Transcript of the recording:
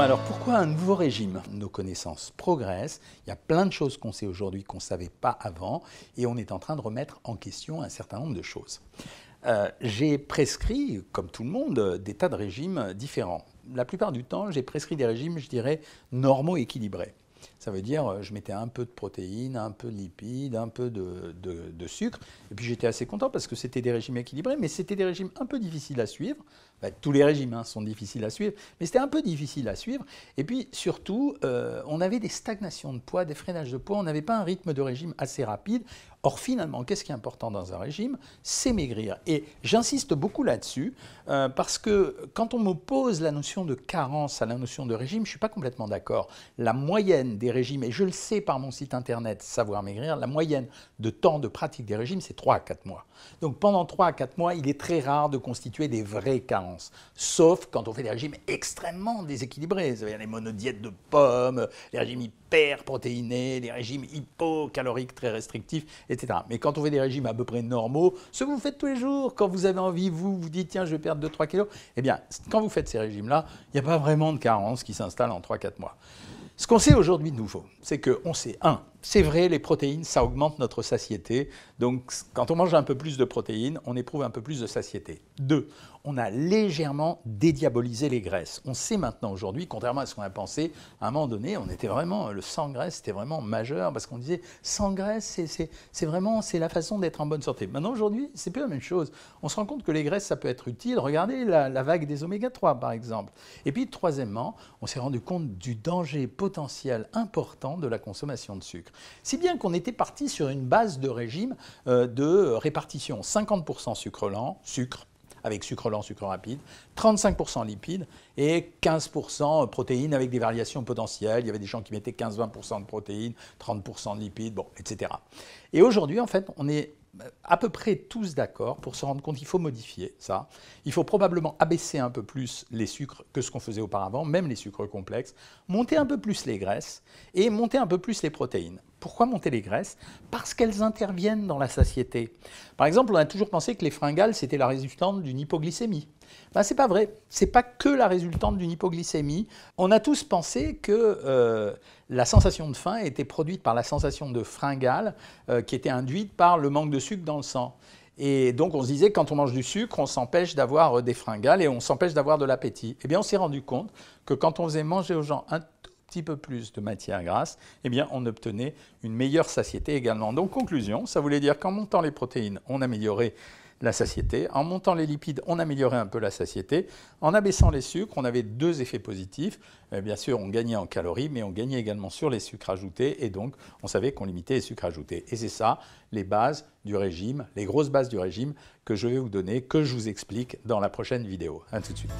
alors pourquoi un nouveau régime Nos connaissances progressent, il y a plein de choses qu'on sait aujourd'hui qu'on ne savait pas avant, et on est en train de remettre en question un certain nombre de choses. Euh, j'ai prescrit, comme tout le monde, des tas de régimes différents. La plupart du temps, j'ai prescrit des régimes, je dirais, normaux équilibrés. Ça veut dire, euh, je mettais un peu de protéines, un peu de lipides, un peu de, de, sucre. Et puis j'étais assez content parce que c'était des régimes équilibrés, mais c'était des régimes un peu difficiles à suivre. Bah, tous les régimes hein, sont difficiles à suivre, mais c'était un peu difficile à suivre. Et puis surtout, euh, on avait des stagnations de poids, des freinages de poids, on n'avait pas un rythme de régime assez rapide. Or finalement, qu'est-ce qui est important dans un régime C'est maigrir. Et j'insiste beaucoup là-dessus, euh, parce que quand on m'oppose la notion de carence à la notion de régime, je ne suis pas complètement d'accord. La moyenne des régimes, et je le sais par mon site internet Savoir Maigrir, la moyenne de temps de pratique des régimes, c'est 3 à 4 mois. Donc pendant 3 à 4 mois, il est très rare de constituer des vraies carences, sauf quand on fait des régimes extrêmement déséquilibrés, c'est-à-dire les monodiètes de pommes, les régimes hyperprotéinés, les régimes hypocaloriques très restrictifs, etc. Mais quand on fait des régimes à peu près normaux, ce que vous faites tous les jours, quand vous avez envie, vous vous dites tiens, je vais perdre 2-3 kilos, eh bien, quand vous faites ces régimes-là, il n'y a pas vraiment de carence qui s'installe en 3-4 mois. Ce qu'on sait aujourd'hui de nouveau, c'est qu'on sait, un, c'est vrai, les protéines, ça augmente notre satiété. Donc, quand on mange un peu plus de protéines, on éprouve un peu plus de satiété. Deux, on a légèrement dédiabolisé les graisses. On sait maintenant aujourd'hui, contrairement à ce qu'on a pensé, à un moment donné, on était vraiment, le sang graisse, était vraiment majeur parce qu'on disait sans graisse, c'est vraiment, c'est la façon d'être en bonne santé. Maintenant, aujourd'hui, c'est plus la même chose. On se rend compte que les graisses, ça peut être utile. Regardez la vague des oméga 3, par exemple. Et puis, troisièmement, on s'est rendu compte du danger potentiel important de la consommation de sucre. Si bien qu'on était parti sur une base de régime euh, de répartition 50% sucre lent, sucre, avec sucre lent, sucre rapide, 35% lipides et 15% protéines avec des variations potentielles. Il y avait des gens qui mettaient 15-20% de protéines, 30% de lipides, bon, etc. Et aujourd'hui, en fait, on est à peu près tous d'accord pour se rendre compte qu'il faut modifier ça. Il faut probablement abaisser un peu plus les sucres que ce qu'on faisait auparavant, même les sucres complexes, monter un peu plus les graisses et monter un peu plus les protéines. Pourquoi monter les graisses Parce qu'elles interviennent dans la satiété. Par exemple, on a toujours pensé que les fringales, c'était la résultante d'une hypoglycémie. Ben, Ce n'est pas vrai. C'est pas que la résultante d'une hypoglycémie. On a tous pensé que euh, la sensation de faim était produite par la sensation de fringale euh, qui était induite par le manque de sucre dans le sang. Et donc on se disait, quand on mange du sucre, on s'empêche d'avoir euh, des fringales et on s'empêche d'avoir de l'appétit. Eh bien on s'est rendu compte que quand on faisait manger aux gens un petit peu plus de matière grasse, eh bien, on obtenait une meilleure satiété également. Donc, conclusion, ça voulait dire qu'en montant les protéines, on améliorait la satiété. En montant les lipides, on améliorait un peu la satiété. En abaissant les sucres, on avait deux effets positifs. Eh bien sûr, on gagnait en calories, mais on gagnait également sur les sucres ajoutés. Et donc, on savait qu'on limitait les sucres ajoutés. Et c'est ça, les bases du régime, les grosses bases du régime que je vais vous donner, que je vous explique dans la prochaine vidéo. A tout de suite.